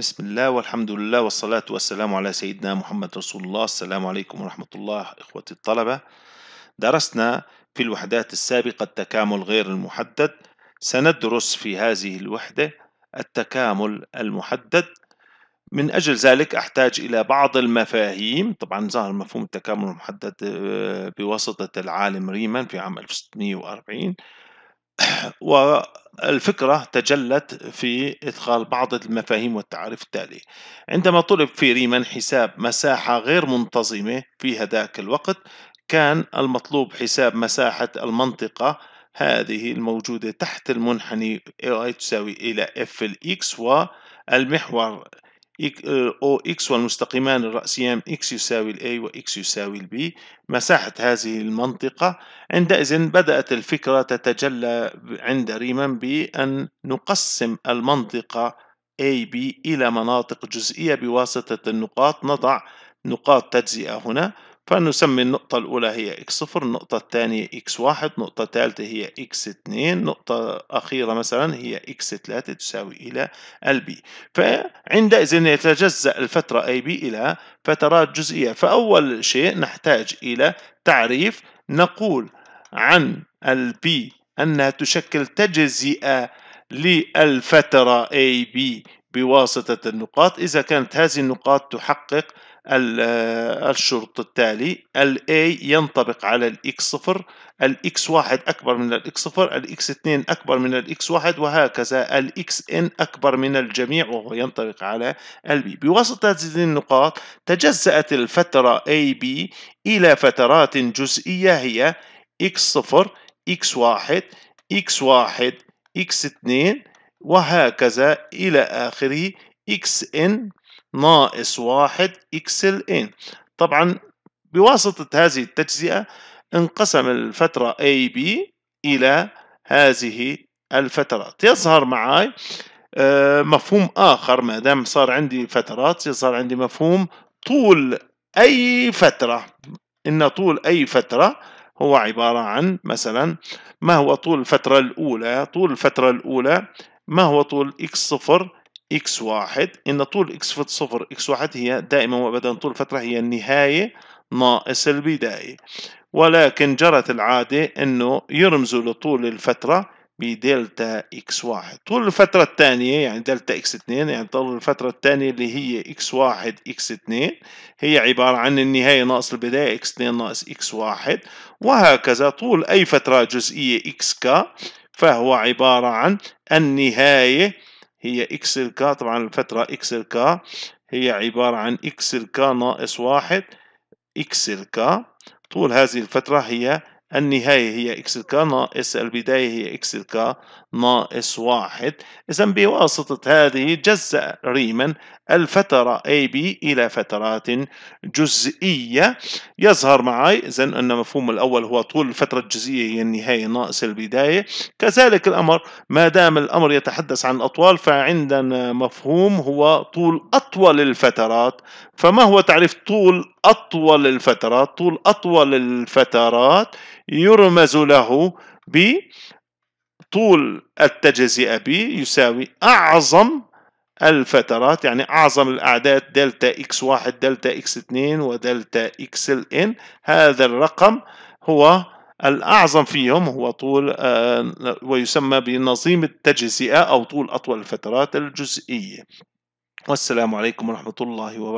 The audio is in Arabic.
بسم الله والحمد لله والصلاة والسلام على سيدنا محمد رسول الله السلام عليكم ورحمة الله إخوتي الطلبة درسنا في الوحدات السابقة التكامل غير المحدد سندرس في هذه الوحدة التكامل المحدد من أجل ذلك أحتاج إلى بعض المفاهيم طبعا ظهر مفهوم التكامل المحدد بواسطة العالم ريمان في عام 1640 والفكرة تجلت في إدخال بعض المفاهيم والتعاريف التالي عندما طلب في ريمان حساب مساحة غير منتظمة في هذاك الوقت كان المطلوب حساب مساحة المنطقة هذه الموجودة تحت المنحني y تساوي إلى f الإكس والمحور آه، أو إكس والمستقيمان الرأسيان إكس يساوي الأي وإكس يساوي البي مساحة هذه المنطقة عندئذ بدأت الفكرة تتجلى عند ريمان بأن نقسم المنطقة اي بي إلى مناطق جزئية بواسطة النقاط نضع نقاط تجزئة هنا فنسمي النقطة الأولى هي x صفر النقطة الثانية x واحد النقطة الثالثة هي x 2 النقطة الأخيرة مثلا هي x ثلاثة تساوي إلى البي فعندئذ يتجزأ الفترة AB إلى فترات جزئية فأول شيء نحتاج إلى تعريف نقول عن البي أنها تشكل تجزئة للفترة AB بواسطة النقاط إذا كانت هذه النقاط تحقق آه، الشرط التالي الـ A ينطبق على الـ X0 الـ X1 أكبر من الـ X0 الـ X2 أكبر من الـ X1 وهكذا الـ XN أكبر من الجميع وهو ينطبق على الـ B بواسطة هذه النقاط تجزأت الفترة AB إلى فترات جزئية هي X0 X1 X1 X2 وهكذا إلى آخره xn ناقص واحد xln طبعا بواسطة هذه التجزئة انقسم الفترة AB إلى هذه الفترات يظهر معي آه، مفهوم آخر ما دام صار عندي فترات يظهر عندي مفهوم طول أي فترة إن طول أي فترة هو عبارة عن مثلا ما هو طول الفترة الأولى طول الفترة الأولى ما هو طول إكس صفر إكس واحد إن طول إكس صفر إكس واحد هي دائما وأبدا طول فترة هي النهاية ناقص البداية ولكن جرت العادة أنه يرمزوا لطول الفترة بدلتا إكس واحد طول الفترة الثانية يعني دلتا إكس اثنين يعني طول الفترة الثانية اللي هي إكس واحد إكس اثنين هي عبارة عن النهاية ناقص البداية إكس اثنين ناقص إكس واحد وهكذا طول أي فترة جزئية إكس كا فهو عبارة عن النهاية هي إكس الكا طبعا الفترة إكس الكا هي عبارة عن إكس الكا ناقص واحد إكس الكا طول هذه الفترة هي النهاية هي إكس الكا ناقص البداية هي إكس الكا ناقص واحد إذا بواسطة هذه جزأ ريمان الفترة AB إلى فترات جزئية يظهر معي إذا أن مفهوم الأول هو طول الفترة الجزئية هي النهاية ناقص البداية كذلك الأمر ما دام الأمر يتحدث عن الأطوال فعندنا مفهوم هو طول أطول الفترات فما هو تعريف طول أطول الفترات طول أطول الفترات يرمز له ب طول التجزئة ب يساوي أعظم الفترات يعني أعظم الأعداد دلتا إكس واحد دلتا إكس اثنين ودلتا إكس الإن هذا الرقم هو الأعظم فيهم هو طول آه، ويسمى بنظيم التجزئة أو طول أطول الفترات الجزئية والسلام عليكم ورحمة الله وبركاته